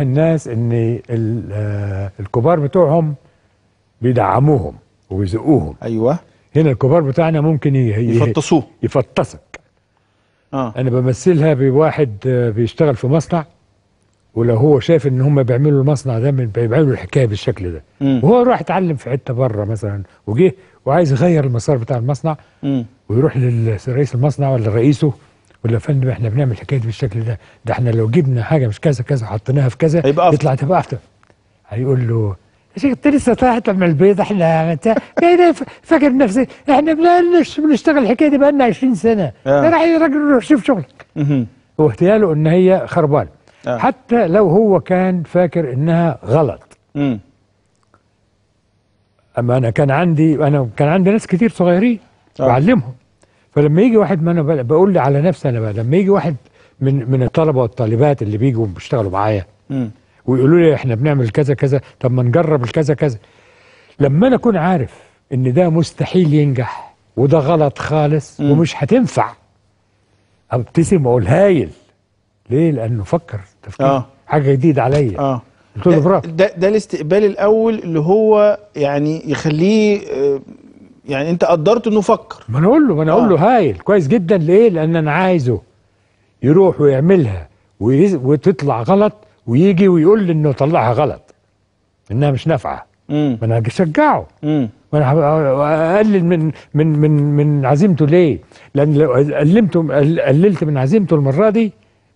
الناس ان آه، الكبار بتوعهم بيدعموهم وبيزقوهم ايوه هنا الكبار بتاعنا ممكن يفطسوه يفطسك اه انا بمثلها بواحد آه، بيشتغل في مصنع ولو هو شايف ان هم بيعملوا المصنع ده بيعملوا الحكايه بالشكل ده مم. وهو راح اتعلم في حته بره مثلا وجه وعايز يغير المسار بتاع المصنع مم. ويروح لرئيس المصنع ولا رئيسه ولا يا فندم احنا بنعمل الحكايه دي بالشكل ده ده احنا لو جبنا حاجه مش كذا كذا وحطيناها في كذا افضل يطلع تبقى افضل هيقول له يا شيخ انت لسه طلعت من البيض احنا انت يعني فاكر نفسك احنا بنشتغل الحكايه دي بقالنا 20 سنه آه. راح راجل روح شوف شغلك هو اغتياله ان هي خربان آه. حتى لو هو كان فاكر انها غلط مم. اما انا كان عندي انا كان عندي ناس كتير صغيرين آه. بعلمهم فلما يجي واحد ما انا بقول لي على نفسي انا بقى لما يجي واحد من من الطلبه والطالبات اللي بيجوا بيشتغلوا معايا ويقولوا لي احنا بنعمل كذا كذا طب ما نجرب الكذا كذا لما انا اكون عارف ان ده مستحيل ينجح وده غلط خالص مم. ومش هتنفع ابتسم واقول هايل ليه لانه فكر تفكير آه. حاجه جديده عليا آه. ده, ده, ده الاستقبال الاول اللي هو يعني يخليه آه، يعني انت قدرت انه فكر ما انا اقول له ما انا اقول له آه. هايل كويس جدا ليه لان انا عايزه يروح ويعملها وتطلع غلط ويجي ويقول لي انه طلعها غلط انها مش نافعه ما انا هشجعه ما انا اقلل من من من من عزيمته ليه؟ لان لو قللت قللت من عزيمته المره دي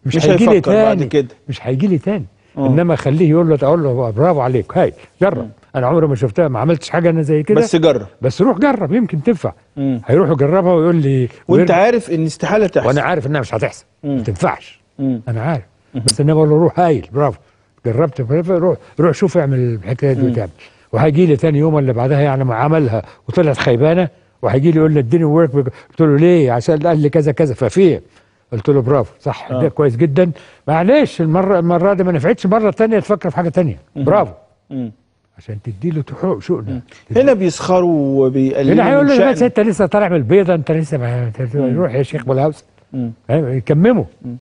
مش, مش هيجي لي تاني بعد كده. مش هيجي لي تاني آه. انما خليه يقول له اقول له برافو عليك هاي جرب انا عمري ما شفتها ما عملتش حاجه انا زي كده بس جرب بس روح جرب يمكن تنفع مم. هيروح يجربها ويقول لي وانت عارف ان استحاله تحصل وانا عارف انها مش هتحصل ما تنفعش انا عارف مم. بس انا بقول له روح هايل برافو جربت روح روح شوف اعمل الحكايه دي وتعمل وهيجي لي ثاني يوم ولا بعدها يعني ما عملها وطلعت خيبانه وهيجي لي يقول لي اديني ورك قلت له ليه عشان قال لي كذا كذا ففيه قلت له برافو صح آه. ده كويس جدا معلش المره المره دي ما نفعتش المره الثانيه تفكر في حاجه ثانيه برافو مم. عشان تديله تحوق شؤنا هنا بيسخروا وبيقللوا هنا هيقول له بس انت لسه طالع من البيضه انت لسه روح يا شيخ بلهوس يكمموا